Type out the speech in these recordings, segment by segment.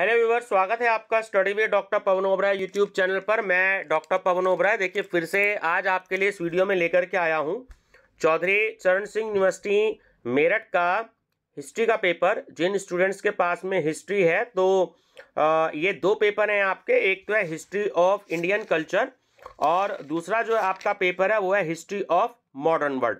hello viewer स्वागत है आपका study with doctor Pawan Obra YouTube channel पर मैं डॉक्टर पवन ओबरा देखिए फिर से आज आपके लिए इस वीडियो में लेकर के आया हूँ चौधरी चरण सिंह यूनिवर्सिटी मेरठ का हिस्ट्री का पेपर जिन स्टूडेंट्स के पास में हिस्ट्री है तो आ, ये दो पेपर हैं आपके एक तो है हिस्ट्री ऑफ इंडियन कल्चर और दूसरा जो आपका पेपर है वो है हिस्ट्री ऑफ मॉडर्न वर्ल्ड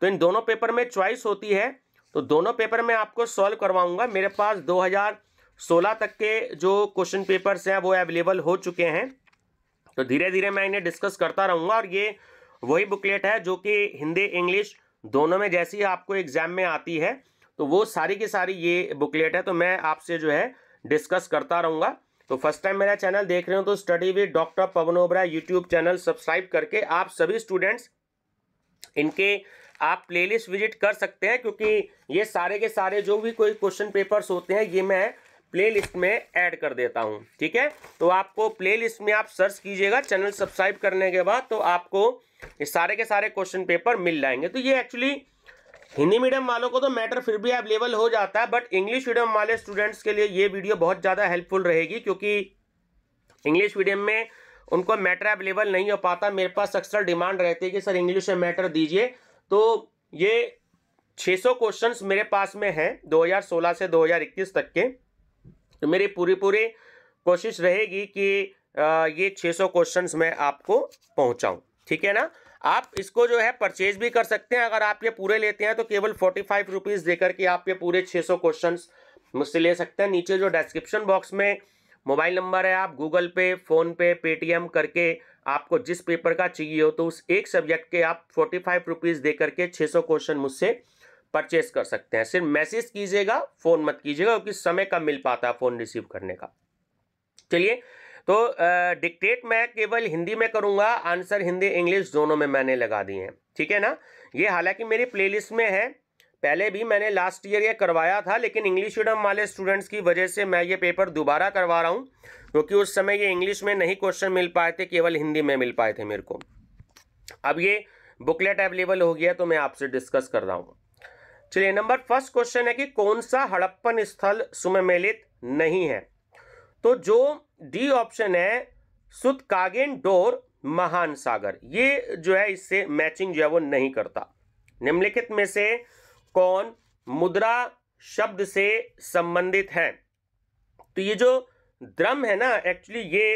तो इन दोनों पेपर में च्वाइस होती है तो दोनों पेपर में आपको सॉल्व करवाऊँगा मेरे पास दो हज़ार सोलह तक के जो क्वेश्चन पेपर्स हैं वो अवेलेबल हो चुके हैं तो धीरे धीरे मैं इन्हें डिस्कस करता रहूँगा और ये वही बुकलेट है जो कि हिंदी इंग्लिश दोनों में जैसी आपको एग्जाम में आती है तो वो सारी की सारी ये बुकलेट है तो मैं आपसे जो है डिस्कस करता रहूँगा तो फर्स्ट टाइम मेरा चैनल देख रहे हो तो study with doctor Pawan Obra YouTube channel subscribe करके आप सभी स्टूडेंट्स इनके आप प्लेलिस्ट विजिट कर सकते हैं क्योंकि ये सारे के सारे जो भी कोई क्वेश्चन पेपर्स होते हैं ये मैं प्लेलिस्ट में ऐड कर देता हूँ ठीक है तो आपको प्लेलिस्ट में आप सर्च कीजिएगा चैनल सब्सक्राइब करने के बाद तो आपको सारे के सारे क्वेश्चन पेपर मिल जाएंगे तो ये एक्चुअली हिंदी मीडियम वालों को तो मैटर फिर भी अवेलेबल हो जाता है बट इंग्लिश मीडियम वाले स्टूडेंट्स के लिए ये वीडियो बहुत ज़्यादा हेल्पफुल रहेगी क्योंकि इंग्लिश मीडियम में उनको मैटर अवेलेबल नहीं हो पाता मेरे पास अक्सर डिमांड रहती है कि सर इंग्लिश में मैटर दीजिए तो ये 600 क्वेश्चंस मेरे पास में हैं 2016 से 2021 तक के तो मेरी पूरी पूरी कोशिश रहेगी कि ये 600 क्वेश्चंस मैं आपको पहुंचाऊं ठीक है ना आप इसको जो है परचेज भी कर सकते हैं अगर आप ये पूरे लेते हैं तो केवल फोर्टी फाइव रुपीज़ देकर के आप ये पूरे छः सौ क्वेश्चन मुझसे ले सकते हैं नीचे जो डिस्क्रिप्शन बॉक्स में मोबाइल नंबर है आप गूगल पे फ़ोन पे पेटीएम करके आपको जिस पेपर का चाहिए हो तो उस एक सब्जेक्ट के आप फोर्टी फाइव रुपीज़ दे करके छः सौ क्वेश्चन मुझसे परचेस कर सकते हैं सिर्फ मैसेज कीजिएगा फ़ोन मत कीजिएगा क्योंकि समय कम मिल पाता है फ़ोन रिसीव करने का चलिए तो डिक्टेट मैं केवल हिंदी में करूंगा आंसर हिंदी इंग्लिश दोनों में मैंने लगा दिए हैं ठीक है ना ये हालांकि मेरी प्लेलिस्ट में है पहले भी मैंने लास्ट ईयर ये करवाया था लेकिन इंग्लिश मीडियम वाले स्टूडेंट्स की वजह से मैं ये पेपर दोबारा करवा रहा हूँ क्योंकि उस समय ये इंग्लिश में नहीं क्वेश्चन मिल पाए थे केवल हिंदी में मिल पाए थे मेरे को अब ये बुकलेट अवेलेबल हो गया तो मैं आपसे डिस्कस कर रहा हूँ चलिए नंबर फर्स्ट क्वेश्चन है कि कौन सा हड़प्पन स्थल सुमेलित नहीं है तो जो डी ऑप्शन है सुतकागेन डोर महान सागर ये जो है इससे मैचिंग जो है वो नहीं करता निम्नलिखित में से कौन मुद्रा शब्द से संबंधित है तो ये जो द्रम है ना एक्चुअली ये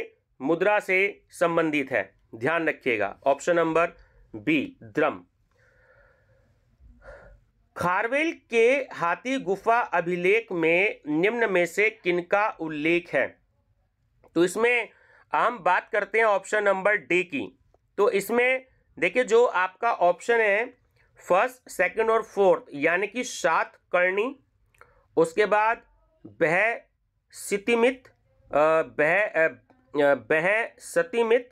मुद्रा से संबंधित है ध्यान रखिएगा ऑप्शन नंबर बी द्रम खारवेल के हाथी गुफा अभिलेख में निम्न में से किनका उल्लेख है तो इसमें हम बात करते हैं ऑप्शन नंबर डी की तो इसमें देखिए जो आपका ऑप्शन है फर्स्ट सेकंड और फोर्थ यानी कि सात कर्णी उसके बाद बह सितिमित बह बह सतिमित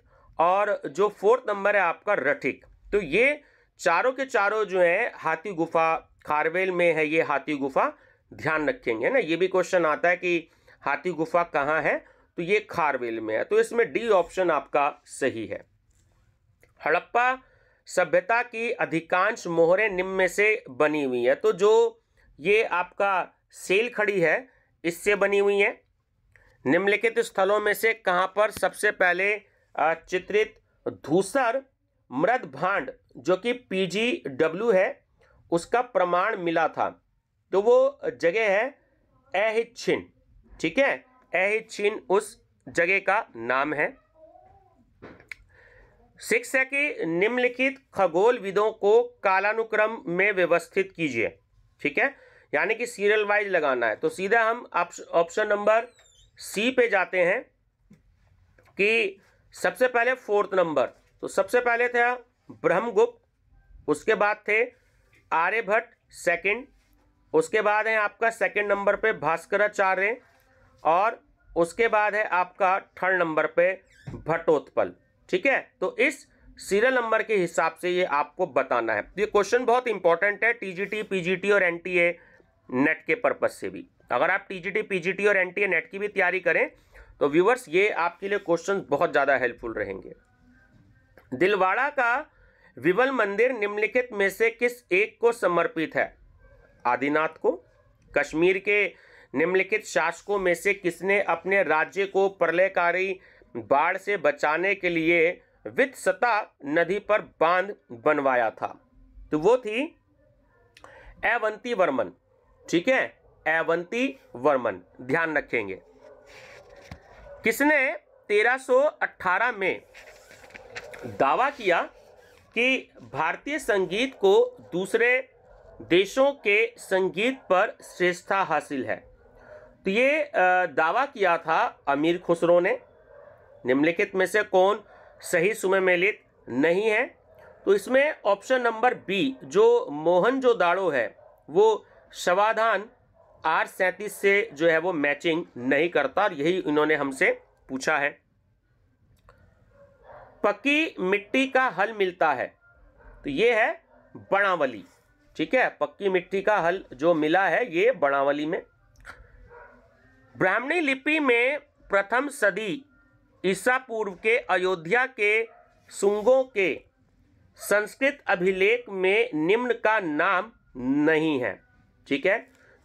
और जो फोर्थ नंबर है आपका रठिक तो ये चारों के चारों जो हैं हाथी गुफा खारवेल में है ये हाथी गुफा ध्यान रखेंगे है ना ये भी क्वेश्चन आता है कि हाथी गुफा कहाँ है तो ये खारवेल में है तो इसमें डी ऑप्शन आपका सही है हड़प्पा सभ्यता की अधिकांश मोहरें निम्न में से बनी हुई है तो जो ये आपका सेल खड़ी है इससे बनी हुई है निम्नलिखित स्थलों में से कहाँ पर सबसे पहले चित्रित धूसर मृद भांड जो कि डब्ल्यू है उसका प्रमाण मिला था तो वो जगह है एहिच्छिन ठीक है एहिच्छिन उस जगह का नाम है सिक्स है कि निम्नलिखित खगोलविदों को कालानुक्रम में व्यवस्थित कीजिए ठीक है यानी कि सीरियल वाइज लगाना है तो सीधा हम ऑप्शन नंबर सी पे जाते हैं कि सबसे पहले फोर्थ नंबर तो सबसे पहले था ब्रह्मगुप्त उसके बाद थे आर्यभट्ट सेकंड उसके बाद है आपका सेकंड नंबर पे भास्कराचार्य और उसके बाद है आपका थर्ड नंबर पे भट्टोत्पल ठीक है तो इस सीरियल नंबर के हिसाब से ये आपको बताना है ये क्वेश्चन बहुत इंपॉर्टेंट है टीजीटी पीजीटी और एनटीए नेट के पर्पज से भी अगर आप टीजीटी पीजीटी और एनटीए नेट की भी तैयारी करें तो व्यूवर्स ये आपके लिए क्वेश्चन बहुत ज़्यादा हेल्पफुल रहेंगे दिलवाड़ा का विवल मंदिर निम्नलिखित में से किस एक को समर्पित है आदिनाथ को कश्मीर के निम्नलिखित शासकों में से किसने अपने राज्य को प्रलयकारी बाढ़ से बचाने के लिए वित्त सता नदी पर बांध बनवाया था तो वो थी एवंती वर्मन ठीक है एवंती वर्मन ध्यान रखेंगे किसने 1318 में दावा किया कि भारतीय संगीत को दूसरे देशों के संगीत पर श्रेष्ठता हासिल है तो ये दावा किया था अमीर खुसरो ने निम्नलिखित में से कौन सही सुमेलित नहीं है तो इसमें ऑप्शन नंबर बी जो मोहन जो दाड़ो है वो शवाधान आर सैंतीस से जो है वो मैचिंग नहीं करता और यही इन्होंने हमसे पूछा है पकी मिट्टी का हल मिलता है तो ये है बणावली ठीक है पक्की मिट्टी का हल जो मिला है ये बणावली में ब्राह्मणी लिपि में प्रथम सदी ईसा पूर्व के अयोध्या के सुंगों के संस्कृत अभिलेख में निम्न का नाम नहीं है ठीक है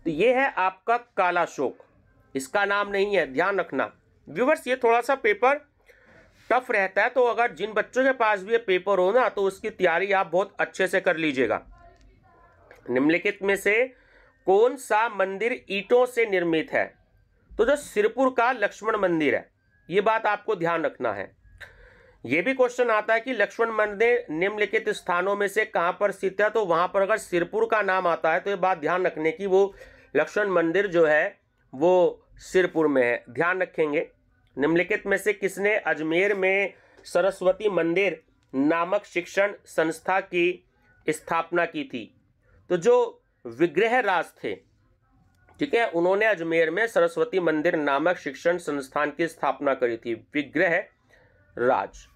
तो ये है आपका काला शोक इसका नाम नहीं है ध्यान रखना व्यूवर्स ये थोड़ा सा पेपर टफ रहता है तो अगर जिन बच्चों के पास भी ये पेपर हो ना तो उसकी तैयारी आप बहुत अच्छे से कर लीजिएगा निम्नलिखित में से कौन सा मंदिर ईटों से निर्मित है तो जो सिरपुर का लक्ष्मण मंदिर है ये बात आपको ध्यान रखना है ये भी क्वेश्चन आता है कि लक्ष्मण मंदिर निम्नलिखित स्थानों में से कहाँ पर स्थित है तो वहाँ पर अगर सिरपुर का नाम आता है तो ये बात ध्यान रखने की वो लक्ष्मण मंदिर जो है वो सिरपुर में है ध्यान रखेंगे निम्नलिखित में से किसने अजमेर में सरस्वती मंदिर नामक शिक्षण संस्था की स्थापना की थी तो जो विग्रह राज थे ठीक है उन्होंने अजमेर में सरस्वती मंदिर नामक शिक्षण संस्थान की स्थापना करी थी विग्रह राज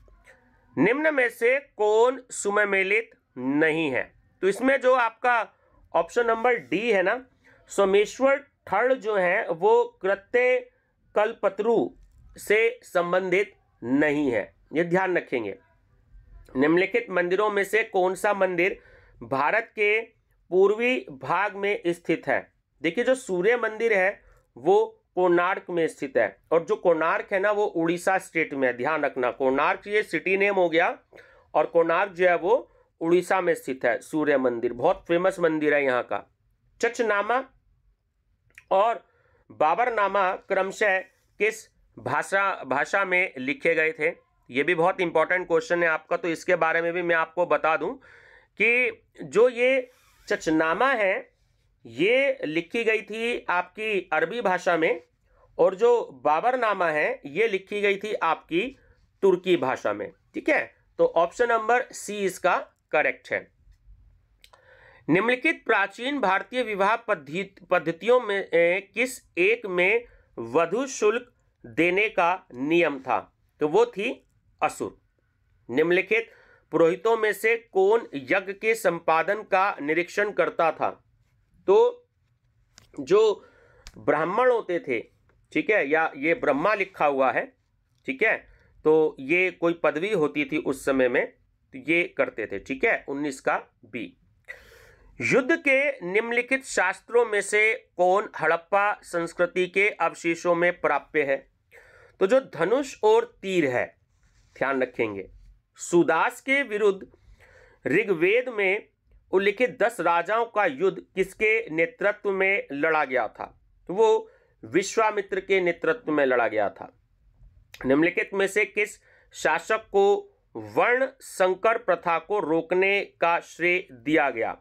निम्न में से कौन सुमेलित नहीं है तो इसमें जो आपका ऑप्शन नंबर डी है ना सोमेश्वर थर्ड जो है वो कृत्य कलपत्रु से संबंधित नहीं है ये ध्यान रखेंगे निम्नलिखित मंदिरों में से कौन सा मंदिर भारत के पूर्वी भाग में स्थित है देखिए जो सूर्य मंदिर है वो कोणार्क में स्थित है और जो कोणार्क है ना वो उड़ीसा स्टेट में है ध्यान रखना कोणार्क ये सिटी नेम हो गया और कोणार्क जो है वो उड़ीसा में स्थित है सूर्य मंदिर बहुत फेमस मंदिर है यहाँ का चचनामा और बाबरनामा क्रमशः किस भाषा भाषा में लिखे गए थे ये भी बहुत इंपॉर्टेंट क्वेश्चन है आपका तो इसके बारे में भी मैं आपको बता दूं कि जो ये चचनामा है ये लिखी गई थी आपकी अरबी भाषा में और जो बाबरनामा है ये लिखी गई थी आपकी तुर्की भाषा में ठीक है तो ऑप्शन नंबर सी इसका करेक्ट है निम्नलिखित प्राचीन भारतीय विवाह पद्धतियों में ए, किस एक में वधु शुल्क देने का नियम था तो वो थी असुर निम्नलिखित पुरोहितों में से कौन यज्ञ के संपादन का निरीक्षण करता था तो जो ब्राह्मण होते थे ठीक है या ये ब्रह्मा लिखा हुआ है ठीक है तो ये कोई पदवी होती थी उस समय में तो ये करते थे ठीक है उन्नीस का बी युद्ध के निम्नलिखित शास्त्रों में से कौन हड़प्पा संस्कृति के अवशेषों में प्राप्य है तो जो धनुष और तीर है ध्यान रखेंगे सुदास के विरुद्ध ऋग्वेद में उल्लिखित दस राजाओं का युद्ध किसके नेतृत्व में लड़ा गया था वो विश्वामित्र के नेतृत्व में लड़ा गया था निम्नलिखित में से किस शासक को वर्ण संकर प्रथा को रोकने का श्रेय दिया गया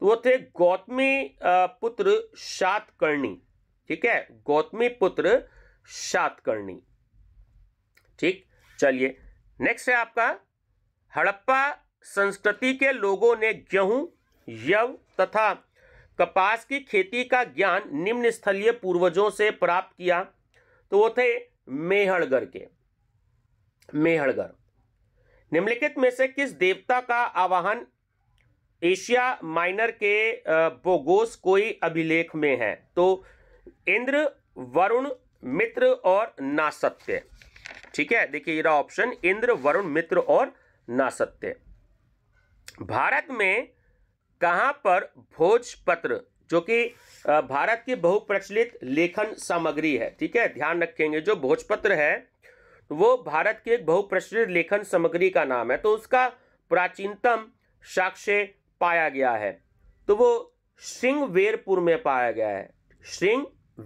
तो वो थे गौतमी पुत्र शातकर्णी ठीक है गौतमी पुत्र सातकर्णी ठीक चलिए नेक्स्ट है आपका हड़प्पा संस्कृति के लोगों ने गेहूं यव तथा कपास की खेती का ज्ञान निम्न स्थलीय पूर्वजों से प्राप्त किया तो वो थे मेहड़गढ़ के मेहड़गढ़ निम्नलिखित में से किस देवता का आवाहन एशिया माइनर के बोगोस कोई अभिलेख में है तो इंद्र वरुण मित्र और नासत्य ठीक है देखिए ये रहा ऑप्शन इंद्र वरुण मित्र और नासत्य भारत में कहा पर भोजपत्र जो कि भारत की बहुप्रचलित लेखन सामग्री है ठीक है ध्यान रखेंगे जो भोजपत्र है वो भारत की एक बहुप्रचलित लेखन सामग्री का नाम है तो उसका प्राचीनतम साक्ष्य पाया गया है तो वो श्रृंगवेरपुर में पाया गया है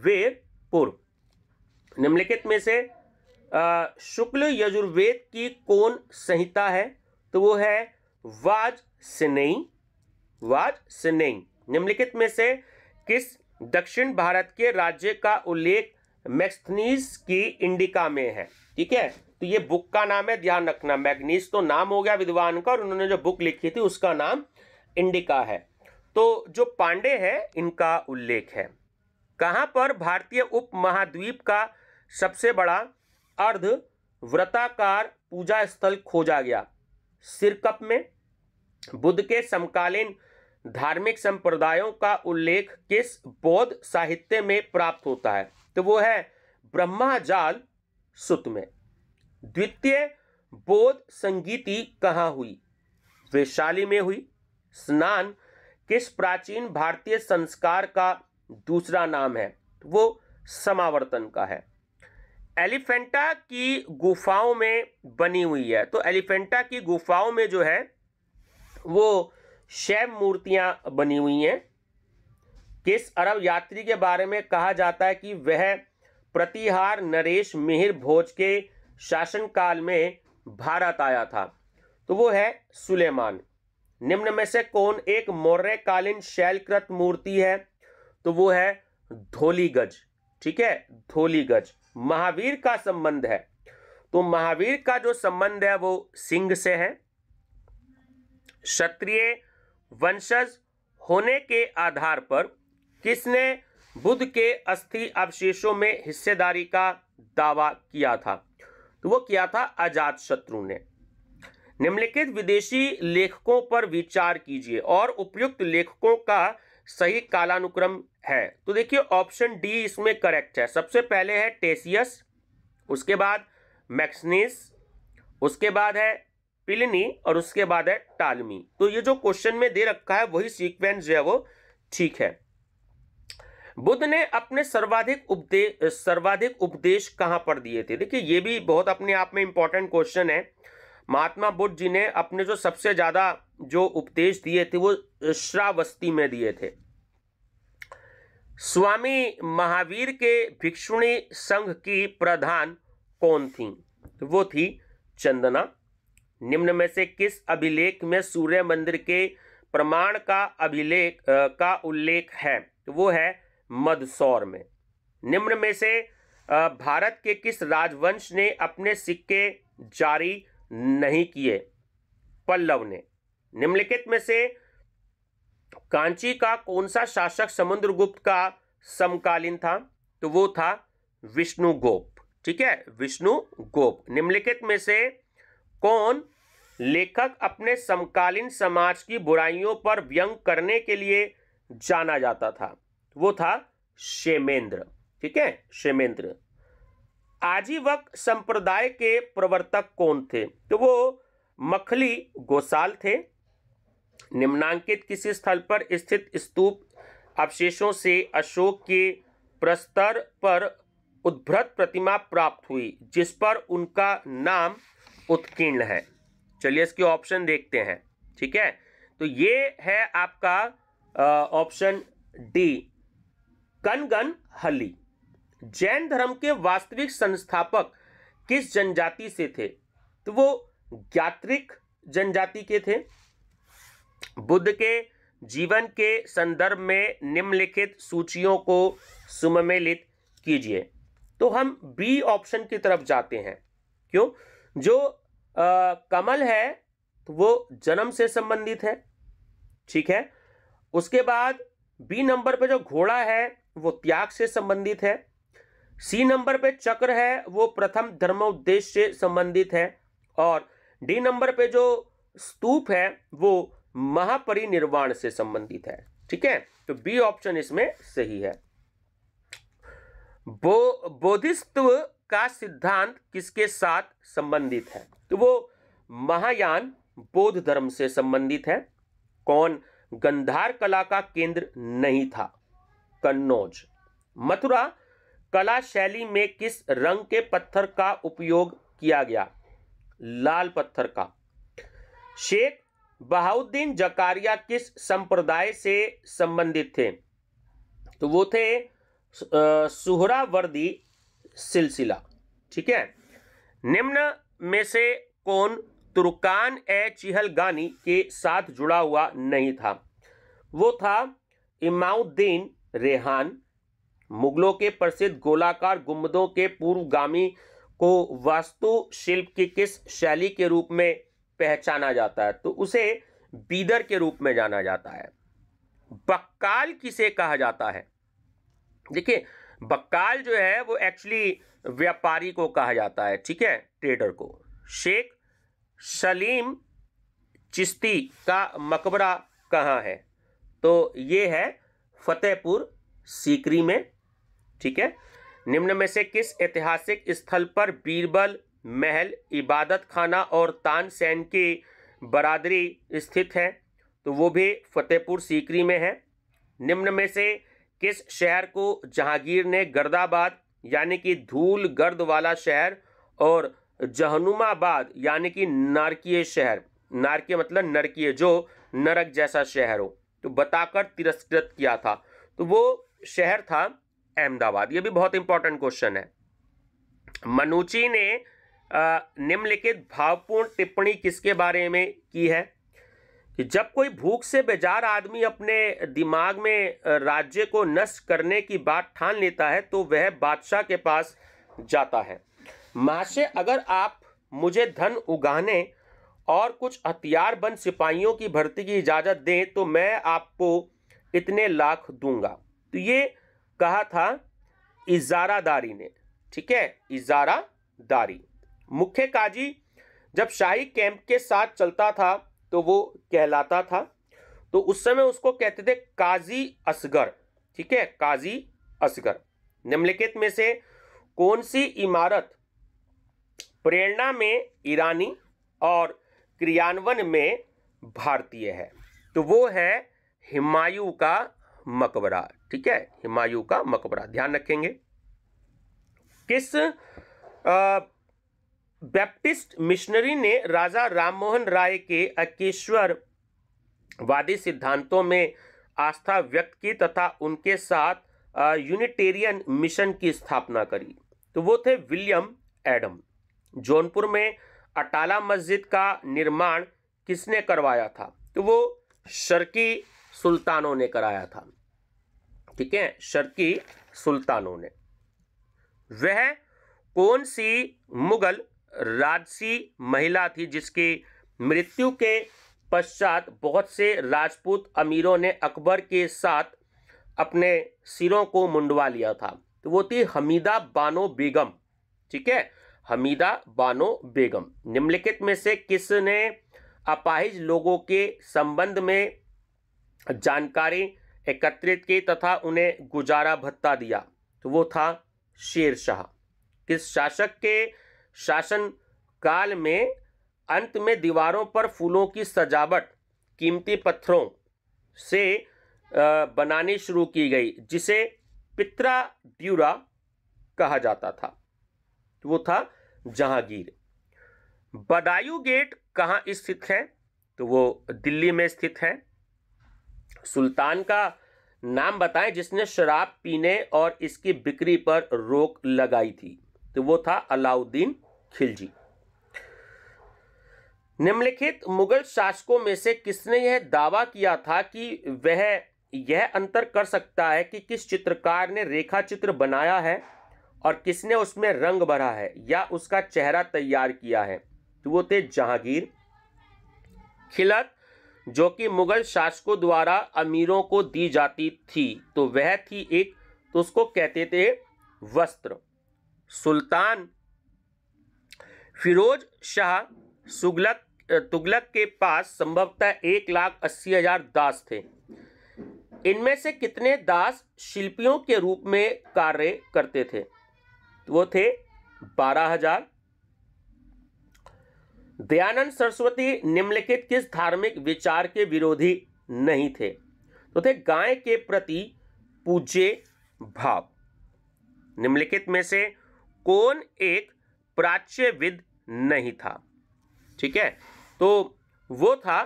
वेरपुर निम्नलिखित में से शुक्ल यजुर्वेद की कौन संहिता है तो वो है वाज सिनेई वाज सिनेई निम्नलिखित में से किस दक्षिण भारत के राज्य का उल्लेख मैक्सनीस की इंडिका में है ठीक है तो ये बुक का नाम है ध्यान रखना मैग्नीस तो नाम हो गया विद्वान का और उन्होंने जो बुक लिखी थी उसका नाम इंडिका है तो जो पांडे है इनका उल्लेख है कहां पर भारतीय उपमहाद्वीप का सबसे बड़ा अर्ध व्रताकार पूजा स्थल खोजा गया सिरकप में बुद्ध के समकालीन धार्मिक संप्रदायों का उल्लेख किस बौद्ध साहित्य में प्राप्त होता है तो वो है ब्रह्मा जाल सुत में द्वितीय बोध संगीति कहाँ हुई वैशाली में हुई स्नान किस प्राचीन भारतीय संस्कार का दूसरा नाम है वो समावर्तन का है एलिफेंटा की गुफाओं में बनी हुई है तो एलिफेंटा की गुफाओं में जो है वो शैव मूर्तियां बनी हुई हैं किस अरब यात्री के बारे में कहा जाता है कि वह प्रतिहार नरेश मिहिर भोज के शासनकाल में भारत आया था तो वो है सुलेमान निम्न में से कौन एक मौर्यकालीन शैलकृत मूर्ति है तो वो है धोलीगज ठीक है धोलीगज महावीर का संबंध है तो महावीर का जो संबंध है वो सिंह से है क्षत्रिय वंशज होने के आधार पर किसने बुद्ध के अस्थि अवशेषों में हिस्सेदारी का दावा किया था तो वो किया था अजात शत्रु ने निम्नलिखित विदेशी लेखकों पर विचार कीजिए और उपयुक्त लेखकों का सही कालानुक्रम है तो देखिए ऑप्शन डी इसमें करेक्ट है सबसे पहले है टेसियस उसके बाद मैक्सनीस उसके बाद है पिलनी और उसके बाद है टालमी तो ये जो क्वेश्चन में दे रखा है वही सीक्वेंस जो है वो ठीक है बुद्ध ने अपने सर्वाधिक उपदेश सर्वाधिक उपदेश कहाँ पर दिए थे देखिए ये भी बहुत अपने आप में इंपॉर्टेंट क्वेश्चन है महात्मा बुद्ध जी ने अपने जो सबसे ज़्यादा जो उपदेश दिए थे वो श्रावस्ती में दिए थे स्वामी महावीर के भिक्षुणी संघ की प्रधान कौन थी तो वो थी चंदना निम्न में से किस अभिलेख में सूर्य मंदिर के प्रमाण का अभिलेख का उल्लेख है तो वो है मदसौर में निम्न में से भारत के किस राजवंश ने अपने सिक्के जारी नहीं किए पल्लव ने निम्नलिखित में से कांची का कौन सा शासक समुद्रगुप्त का समकालीन था तो वो था विष्णुगोप ठीक है गोप निम्नलिखित में से कौन लेखक अपने समकालीन समाज की बुराइयों पर व्यंग करने के लिए जाना जाता था वो था शेमेंद्र ठीक है शेमेंद्र आजीवक संप्रदाय के प्रवर्तक कौन थे तो वो मखली गोसाल थे निम्नांकित किसी स्थल पर स्थित स्तूप अवशेषों से अशोक के प्रस्तर पर उद्भृत प्रतिमा प्राप्त हुई जिस पर उनका नाम उत्कीर्ण है चलिए इसके ऑप्शन देखते हैं ठीक है तो ये है आपका ऑप्शन डी कनगन हली जैन धर्म के वास्तविक संस्थापक किस जनजाति से थे तो वो ज्ञात्रिक जनजाति के थे बुद्ध के जीवन के संदर्भ में निम्नलिखित सूचियों को सुमेलित कीजिए तो हम बी ऑप्शन की तरफ जाते हैं क्यों जो आ, कमल है तो वो जन्म से संबंधित है ठीक है उसके बाद बी नंबर पे जो घोड़ा है वो त्याग से संबंधित है सी नंबर पे चक्र है वो प्रथम धर्मोद्देश से संबंधित है और डी नंबर पे जो स्तूप है वो महापरिनिर्वाण से संबंधित है ठीक है तो बी ऑप्शन इसमें सही है बो बोधिस्तव का सिद्धांत किसके साथ संबंधित है तो वो महायान बौद्ध धर्म से संबंधित है कौन गंधार कला का केंद्र नहीं था कन्नौज मथुरा कला शैली में किस रंग के पत्थर का उपयोग किया गया लाल पत्थर का शेख बहाउद्दीन जकारिया किस संप्रदाय से संबंधित थे तो वो थे सुहरावर्दी सिलसिला ठीक है निम्न में से कौन तुर्कान ए गानी के साथ जुड़ा हुआ नहीं था वो था इमाउद्दीन रेहान मुगलों के प्रसिद्ध गोलाकार गुम्बदों के पूर्वगामी को वास्तुशिल्प की किस शैली के रूप में पहचाना जाता है तो उसे बीदर के रूप में जाना जाता है बक्काल किसे कहा जाता है देखिए बक्काल जो है वो एक्चुअली व्यापारी को कहा जाता है ठीक है ट्रेडर को शेख सलीम चिश्ती का मकबरा कहाँ है तो ये है फतेहपुर सीकरी में ठीक है निम्न में से किस ऐतिहासिक स्थल पर बीरबल महल इबादत खाना और तानसेन की बरादरी स्थित है तो वो भी फतेहपुर सीकरी में है निम्न में से किस शहर को जहांगीर ने गर्दाबाद यानी कि धूल गर्द वाला शहर और जहनुमाबाद यानी कि नारकीय शहर नारकीय मतलब नरकीय जो नरक जैसा शहर हो तो बताकर तिरस्कृत किया था तो वो शहर था अहमदाबाद ये भी बहुत इंपॉर्टेंट क्वेश्चन है मनुची ने निम्नलिखित भावपूर्ण टिप्पणी किसके बारे में की है कि जब कोई भूख से बेजार आदमी अपने दिमाग में राज्य को नष्ट करने की बात ठान लेता है तो वह बादशाह के पास जाता है महाशय अगर आप मुझे धन उगाने और कुछ हथियारबंद सिपाहियों की भर्ती की इजाज़त दें तो मैं आपको इतने लाख दूंगा तो ये कहा था इजारादारी ने ठीक है इजारादारी मुख्य काजी जब शाही कैंप के साथ चलता था तो वो कहलाता था तो उस समय उसको कहते थे काजी असगर ठीक है काजी असगर निम्नलिखित में से कौन सी इमारत प्रेरणा में ईरानी और क्रियान्वयन में भारतीय है तो वो है हिमायू का मकबरा ठीक है हिमायू का मकबरा ध्यान रखेंगे किस आ, बैप्टिस्ट मिशनरी ने राजा राममोहन राय के अकेश्वर वादी सिद्धांतों में आस्था व्यक्त की तथा उनके साथ यूनिटेरियन मिशन की स्थापना करी तो वो थे विलियम एडम जौनपुर में अटाला मस्जिद का निर्माण किसने करवाया था तो वो शर्की सुल्तानों ने कराया था ठीक है शर्की सुल्तानों ने वह कौन सी मुगल राजसी महिला थी जिसकी मृत्यु के पश्चात बहुत से राजपूत अमीरों ने अकबर के साथ अपने सिरों को मुंडवा लिया था तो वो थी हमीदा बानो बेगम ठीक है हमीदा बानो बेगम निम्नलिखित में से किसने अपाहिज लोगों के संबंध में जानकारी एकत्रित की तथा उन्हें गुजारा भत्ता दिया तो वो था शेर शाह किस शासक के शासन काल में अंत में दीवारों पर फूलों की सजावट कीमती पत्थरों से बनानी शुरू की गई जिसे पित्रा ब्यूरा कहा जाता था वो था जहांगीर बदायूं गेट कहाँ स्थित है तो वो दिल्ली में स्थित है सुल्तान का नाम बताएं जिसने शराब पीने और इसकी बिक्री पर रोक लगाई थी तो वो था अलाउद्दीन खिलजी निम्नलिखित मुगल शासकों में से किसने यह दावा किया था कि वह यह अंतर कर सकता है कि किस चित्रकार ने रेखा चित्र बनाया है और किसने उसमें रंग भरा है या उसका चेहरा तैयार किया है तो वो थे जहांगीर खिलत जो कि मुगल शासकों द्वारा अमीरों को दी जाती थी तो वह थी एक तो उसको कहते थे वस्त्र सुल्तान फिरोज शाह सुगलक तुगलक के पास संभवतः एक लाख अस्सी हजार दास थे इनमें से कितने दास शिल्पियों के रूप में कार्य करते थे वो थे बारह हजार दयानंद सरस्वती निम्नलिखित किस धार्मिक विचार के विरोधी नहीं थे तो थे गाय के प्रति पूज्य भाव निम्नलिखित में से कौन एक प्राच्यविद नहीं था ठीक है तो वो था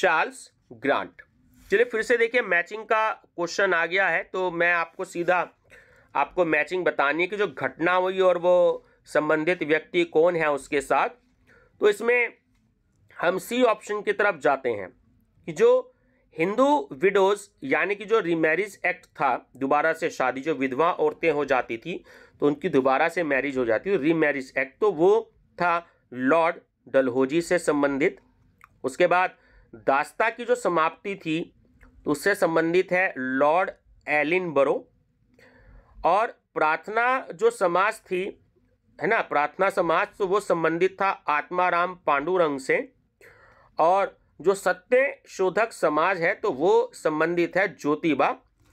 चार्ल्स ग्रांट चलिए फिर से देखिए मैचिंग का क्वेश्चन आ गया है तो मैं आपको सीधा आपको मैचिंग बतानी है कि जो घटना हुई और वो संबंधित व्यक्ति कौन है उसके साथ तो इसमें हम सी ऑप्शन की तरफ जाते हैं कि जो हिंदू विडोज यानी कि जो रीमैरिज एक्ट था दोबारा से शादी जो विधवा औरतें हो जाती थी तो उनकी दोबारा से मैरिज हो जाती रीमैरिज एक्ट तो वो था लॉर्ड डलहोजी से संबंधित उसके बाद दास्ता की जो समाप्ति थी तो उससे संबंधित है लॉर्ड एलिन बरो और प्रार्थना जो समाज थी है ना प्रार्थना समाज तो वो संबंधित था आत्माराम पांडुरंग से और जो सत्य शोधक समाज है तो वो संबंधित है ज्योतिबा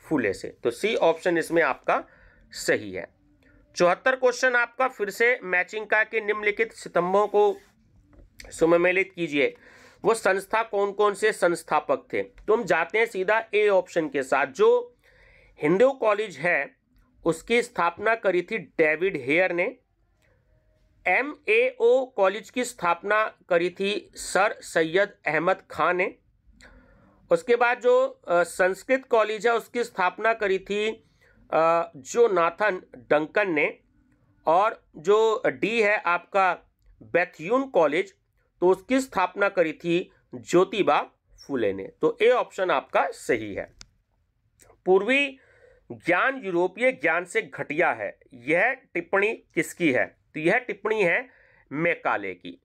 फूले से तो सी ऑप्शन इसमें आपका सही है चौहत्तर क्वेश्चन आपका फिर से मैचिंग का कि निम्नलिखित स्तंभों को सुमेलित कीजिए वो संस्था कौन कौन से संस्थापक थे तो हम जाते हैं सीधा ए ऑप्शन के साथ जो हिंदू कॉलेज है उसकी स्थापना करी थी डेविड हेयर ने एम ए ओ कॉलेज की स्थापना करी थी सर सैयद अहमद खान ने उसके बाद जो संस्कृत कॉलेज है उसकी स्थापना करी थी जो नाथन डंकन ने और जो डी है आपका बैथ्यून कॉलेज तो उसकी स्थापना करी थी ज्योतिबा फुले ने तो ए ऑप्शन आपका सही है पूर्वी ज्ञान यूरोपीय ज्ञान से घटिया है यह टिप्पणी किसकी है तो यह टिप्पणी है मेकाले की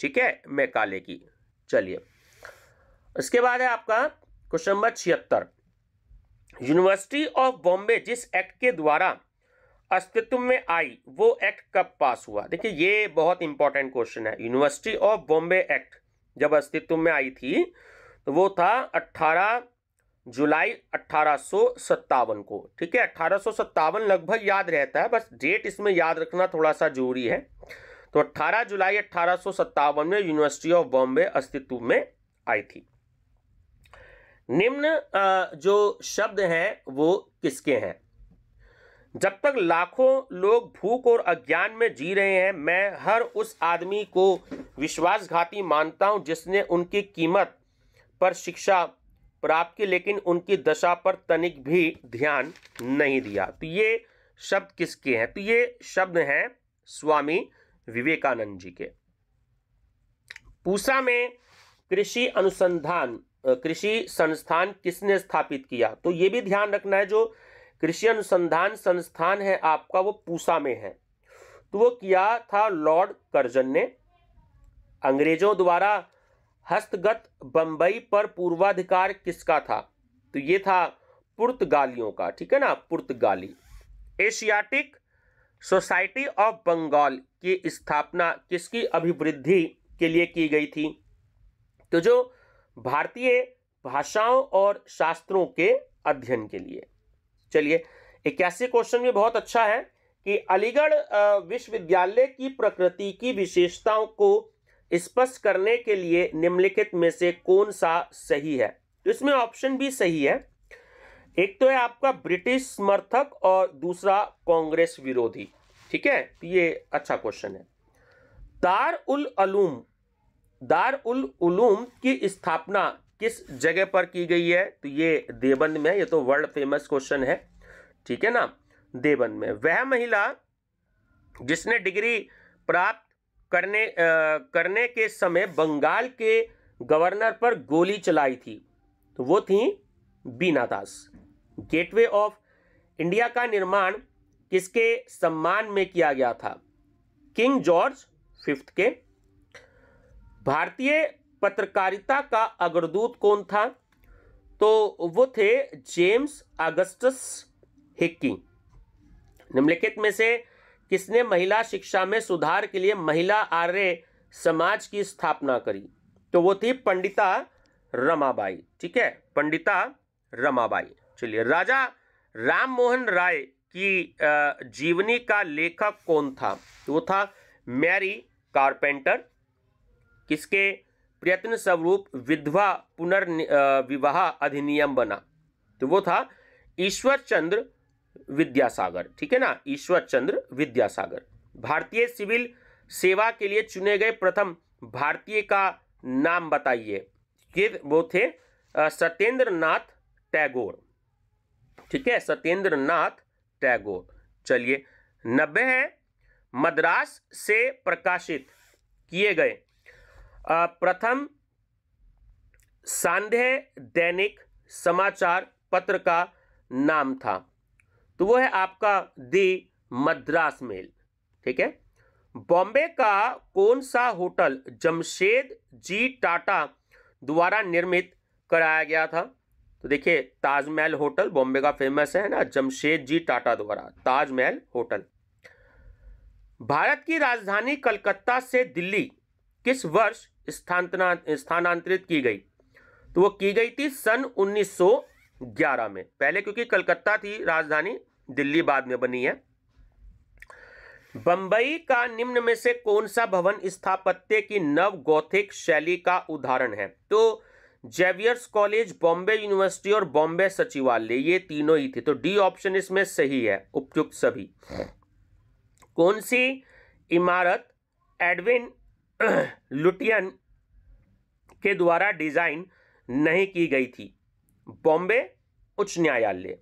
ठीक है मेकाले की चलिए इसके बाद है आपका क्वेश्चन नंबर छिहत्तर यूनिवर्सिटी ऑफ बॉम्बे जिस एक्ट के द्वारा अस्तित्व में आई वो एक्ट कब पास हुआ देखिए ये बहुत इंपॉर्टेंट क्वेश्चन है यूनिवर्सिटी ऑफ बॉम्बे एक्ट जब अस्तित्व में आई थी तो वो था 18 जुलाई अट्ठारह को ठीक है अट्ठारह लगभग याद रहता है बस डेट इसमें याद रखना थोड़ा सा जरूरी है तो 18 जुलाई अट्ठारह में यूनिवर्सिटी ऑफ बॉम्बे अस्तित्व में आई थी निम्न जो शब्द हैं वो किसके हैं जब तक लाखों लोग भूख और अज्ञान में जी रहे हैं मैं हर उस आदमी को विश्वासघाती मानता हूं जिसने उनकी कीमत पर शिक्षा प्राप्त की लेकिन उनकी दशा पर तनिक भी ध्यान नहीं दिया तो ये शब्द किसके हैं तो ये शब्द हैं स्वामी विवेकानंद जी के पूसा में कृषि अनुसंधान कृषि संस्थान किसने स्थापित किया तो ये भी ध्यान रखना है जो कृषि अनुसंधान संस्थान है आपका वो पूसा में है तो वो किया था लॉर्ड कर्जन ने अंग्रेजों द्वारा हस्तगत बंबई पर पूर्वाधिकार किसका था तो ये था पुर्तगालियों का ठीक है ना पुर्तगाली एशियाटिक सोसाइटी ऑफ बंगाल की स्थापना किसकी अभिवृद्धि के लिए की गई थी तो जो भारतीय भाषाओं और शास्त्रों के अध्ययन के लिए चलिए इक्यासी क्वेश्चन भी बहुत अच्छा है कि अलीगढ़ विश्वविद्यालय की प्रकृति की विशेषताओं को स्पष्ट करने के लिए निम्नलिखित में से कौन सा सही है तो इसमें ऑप्शन भी सही है एक तो है आपका ब्रिटिश समर्थक और दूसरा कांग्रेस विरोधी ठीक है ये अच्छा क्वेश्चन है दार उल अलूम दार उल उलूम की स्थापना किस जगह पर की गई है तो ये देवबंद में ये तो वर्ल्ड फेमस क्वेश्चन है ठीक है ना देवबंद में वह महिला जिसने डिग्री प्राप्त करने आ, करने के समय बंगाल के गवर्नर पर गोली चलाई थी तो वो थी Bina Das gateway of India का निर्माण किसके सम्मान में किया गया था किंग जॉर्ज फिफ्थ के भारतीय पत्रकारिता का अग्रदूत कौन था तो वो थे जेम्स अगस्टस हिक्की निम्नलिखित में से किसने महिला शिक्षा में सुधार के लिए महिला आर्य समाज की स्थापना करी तो वो थी पंडिता रमाबाई ठीक है पंडिता रमाबाई चलिए राजा राम मोहन राय की जीवनी का लेखक कौन था वो था मैरी कारपेंटर किसके प्रयत्न स्वरूप विधवा पुनर्विवाह अधिनियम बना तो वो था ईश्वर चंद्र विद्यासागर ठीक है ना ईश्वर चंद्र विद्यासागर भारतीय सिविल सेवा के लिए चुने गए प्रथम भारतीय का नाम बताइए ये वो थे सत्येंद्र नाथ टैगोर ठीक है सत्येंद्र नाथ टैगोर चलिए नब्बे है मद्रास से प्रकाशित किए गए प्रथम सांधे दैनिक समाचार पत्र का नाम था तो वो है आपका दी मद्रास मेल ठीक है बॉम्बे का कौन सा होटल जमशेद जी टाटा द्वारा निर्मित कराया गया था तो देखिए ताजमहल होटल बॉम्बे का फेमस है ना जमशेद जी टाटा द्वारा ताजमहल होटल भारत की राजधानी कलकत्ता से दिल्ली किस वर्ष स्थानांतरित की गई तो वो की गई थी सन 1911 में पहले क्योंकि कलकत्ता थी राजधानी दिल्ली बाद में बनी है बंबई का निम्न में से कौन सा भवन स्थापत्य की नव गौथिक शैली का उदाहरण है तो जेवियर्स कॉलेज बॉम्बे यूनिवर्सिटी और बॉम्बे सचिवालय ये तीनों ही थे तो डी ऑप्शन इसमें सही है उपयुक्त सभी कौन सी इमारत एडविन लुटियन के द्वारा डिज़ाइन नहीं की गई थी बॉम्बे उच्च न्यायालय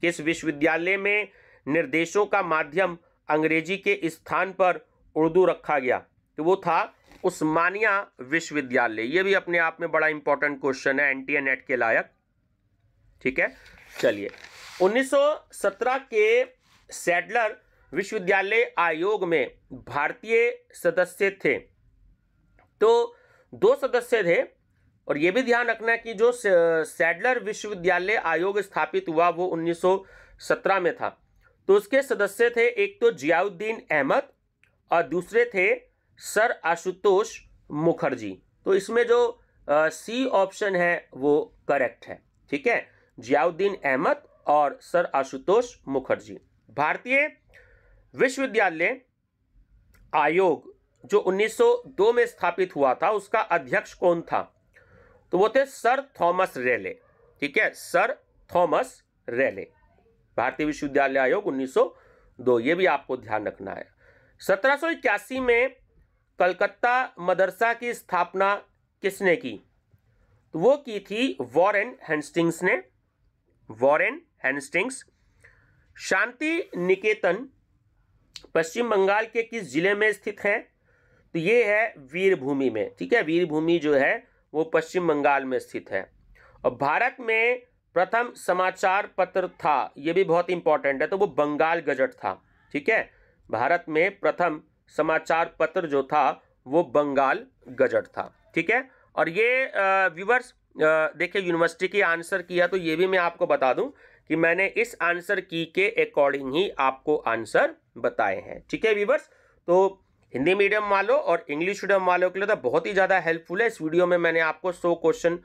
किस विश्वविद्यालय में निर्देशों का माध्यम अंग्रेजी के स्थान पर उर्दू रखा गया तो वो था उस्मानिया विश्वविद्यालय ये भी अपने आप में बड़ा इंपॉर्टेंट क्वेश्चन है एनटीए नेट के लायक ठीक है चलिए 1917 के सेडलर विश्वविद्यालय आयोग में भारतीय सदस्य थे तो दो सदस्य थे और ये भी ध्यान रखना कि जो सैडलर विश्वविद्यालय आयोग स्थापित हुआ वो 1917 में था तो उसके सदस्य थे एक तो जियाउद्दीन अहमद और दूसरे थे सर आशुतोष मुखर्जी तो इसमें जो सी ऑप्शन है वो करेक्ट है ठीक है जियाउद्दीन अहमद और सर आशुतोष मुखर्जी भारतीय विश्वविद्यालय आयोग जो 1902 में स्थापित हुआ था उसका अध्यक्ष कौन था तो वो थे सर थॉमस रेले ठीक है सर थॉमस रेले भारतीय विश्वविद्यालय आयोग 1902 ये भी आपको ध्यान रखना है सत्रह में कलकत्ता मदरसा की स्थापना किसने की तो वो की थी वॉरेन हेंस्टिंग्स ने Warren Hastings Shantiniketan Paschim Bangal के किस जिले में स्थित हैं तो ये है वीरभूमि में ठीक है वीरभूमि जो है वो पश्चिम बंगाल में स्थित है और भारत में प्रथम समाचार पत्र था ये भी बहुत इंपॉर्टेंट है तो वो बंगाल गजट था ठीक है भारत में प्रथम समाचार पत्र जो था वो बंगाल गजट था ठीक है और ये व्यूवर्स देखिए यूनिवर्सिटी की आंसर किया तो ये भी मैं आपको बता दूं कि मैंने इस आंसर की के अकॉर्डिंग ही आपको आंसर बताए हैं ठीक है व्यूवर्स तो हिंदी मीडियम वालों और इंग्लिश मीडियम वालों के लिए तो बहुत ही ज़्यादा हेल्पफुल है इस वीडियो में मैंने आपको सौ क्वेश्चन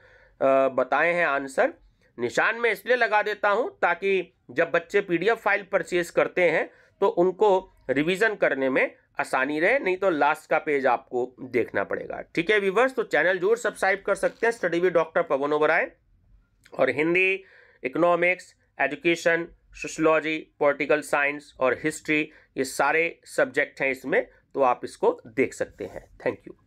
बताए हैं आंसर निशान में इसलिए लगा देता हूँ ताकि जब बच्चे पीडीएफ फाइल परचेज करते हैं तो उनको रिवीजन करने में आसानी रहे नहीं तो लास्ट का पेज आपको देखना पड़ेगा ठीक है व्यूवर्स तो चैनल जरूर सब्सक्राइब कर सकते हैं study with doctor Pawan Oberoi और Hindi economics education sociology political science और हिस्ट्री ये सारे सब्जेक्ट हैं इसमें तो आप इसको देख सकते हैं थैंक यू